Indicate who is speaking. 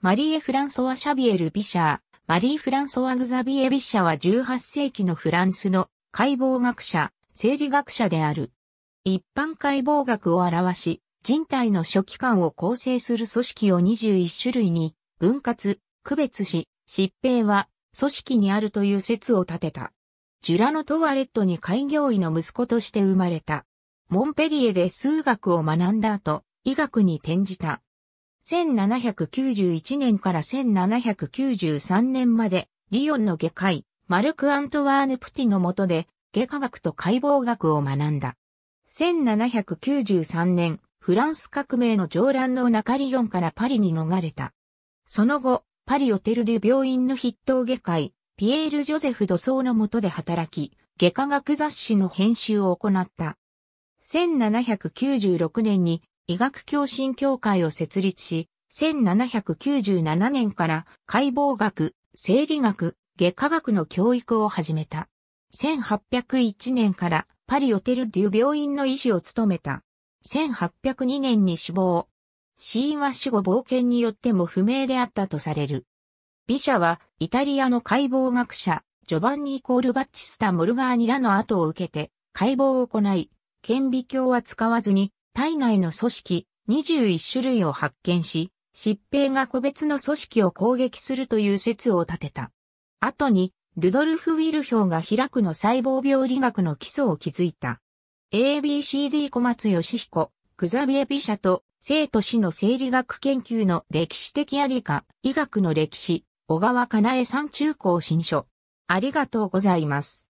Speaker 1: マリエ・
Speaker 2: フランソワ・シャビエル・ビシャー、マリー・フランソワ・グザビエ・ビシャーは18世紀のフランスの解剖学者、生理学者である。一般解剖学を表し、人体の初期間を構成する組織を21種類に分割、区別し、疾病は組織にあるという説を立てた。ジュラノ・トワレットに開業医の息子として生まれた。モンペリエで数学を学んだ後、医学に転じた。1791年から1793年まで、リヨンの外科医、マルク・アントワーヌ・プティの下で、外科学と解剖学を学んだ。1793年、フランス革命の上乱の中リヨンからパリに逃れた。その後、パリオテルデュ病院の筆頭外科医、ピエール・ジョゼフ・ドソーの下で働き、外科学雑誌の編集を行った。1796年に医学共振協会を設立し、1797年から解剖学、生理学、外科学の教育を始めた。1801年からパリオテルデュ病院の医師を務めた。1802年に死亡。死因は死後冒険によっても不明であったとされる。美者はイタリアの解剖学者、ジョバンニ・イコール・バッチスタ・モルガーニらの後を受けて解剖を行い、顕微鏡は使わずに体内の組織21種類を発見し、疾病が個別の組織を攻撃するという説を立てた。後に、ルドルフ・ウィルヒョウが開くの細胞病理学の基礎を築いた。ABCD 小松義彦、クザビエ・ビシャと、生と死の生理学研究の歴史的ありか、医学の歴史、小川かなえさん中高新書。ありがとうございます。